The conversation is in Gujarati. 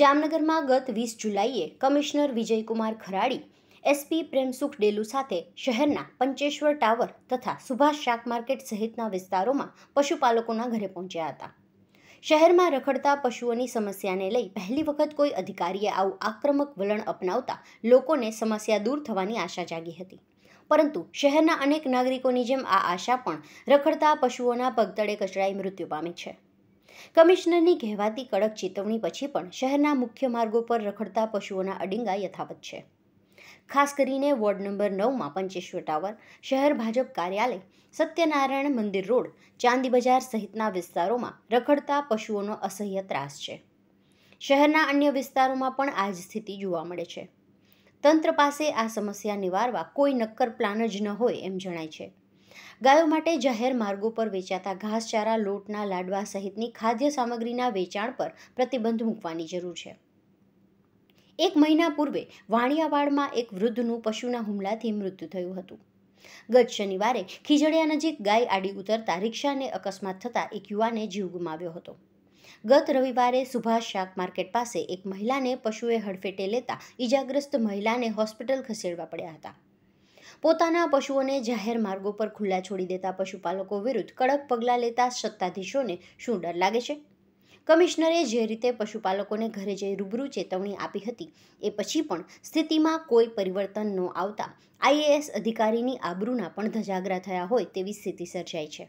જામનગરમાં ગત વીસ જુલાઈએ કમિશનર વિજયકુમાર ખરાડી એસપી પ્રેમસુખ ડેલુ સાથે શહેરના પંચેશ્વર ટાવર તથા સુભાષ શાક માર્કેટ સહિતના વિસ્તારોમાં પશુપાલકોના ઘરે પહોંચ્યા હતા શહેરમાં રખડતા પશુઓની સમસ્યાને લઈ પહેલી વખત કોઈ અધિકારીએ આવું આક્રમક વલણ અપનાવતા લોકોને સમસ્યા દૂર થવાની આશા જાગી હતી પરંતુ શહેરના અનેક નાગરિકોની જેમ આ આશા પણ રખડતા પશુઓના પગતળે કચડાઈ મૃત્યુ પામી છે કમિશનરની કહેવાતી કડક ચેતવણી પછી પણ શહેરના મુખ્ય માર્ગો પર રખડતા પશુઓના અડિંગા યથાવત છે ખાસ કરીને વોર્ડ નંબર નવમાં પંચેશ્વર ટાવર શહેર ભાજપ કાર્યાલય સત્યનારાયણ મંદિર રોડ ચાંદી બજાર સહિતના વિસ્તારોમાં રખડતા પશુઓનો અસહ્ય ત્રાસ છે શહેરના અન્ય વિસ્તારોમાં પણ આ જ સ્થિતિ જોવા મળે છે તંત્ર પાસે આ સમસ્યા નિવારવા કોઈ નક્કર પ્લાન જ ન હોય એમ જણાય છે ગાયો માટે જાહેર માર્ગો પર વેચાતા ઘાસચારા લોટના લાડવા સહિતની ખાદ્ય સામગ્રીના વેચાણ પર પ્રતિબંધ મૂકવાની જરૂર છે એક મહિના પૂર્વે વાણિયાવાડમાં એક વૃદ્ધનું પશુના હુમલાથી મૃત્યુ થયું હતું ગત શનિવારે ખીજડિયા નજીક ગાય આડી ઉતરતા રિક્ષાને અકસ્માત થતાં એક યુવાને જીવ ગુમાવ્યો હતો ગત રવિવારે સુભાષ શાક માર્કેટ પાસે એક મહિલાને પશુએ હડફેટે લેતા ઇજાગ્રસ્ત મહિલાને હોસ્પિટલ ખસેડવા પડ્યા હતા પોતાના પશુઓને જાહેર માર્ગો પર ખુલ્લા છોડી દેતા પશુપાલકો વિરુદ્ધ કડક પગલાં લેતા સત્તાધીશોને શું ડર લાગે છે કમિશનરે જે રીતે પશુપાલકોને ઘરે જઈ રૂબરૂ ચેતવણી આપી હતી એ પછી પણ સ્થિતિમાં કોઈ પરિવર્તન ન આવતા આઈએએસ અધિકારીની આબરૂના પણ ધજાગરા થયા હોય તેવી સ્થિતિ સર્જાઈ છે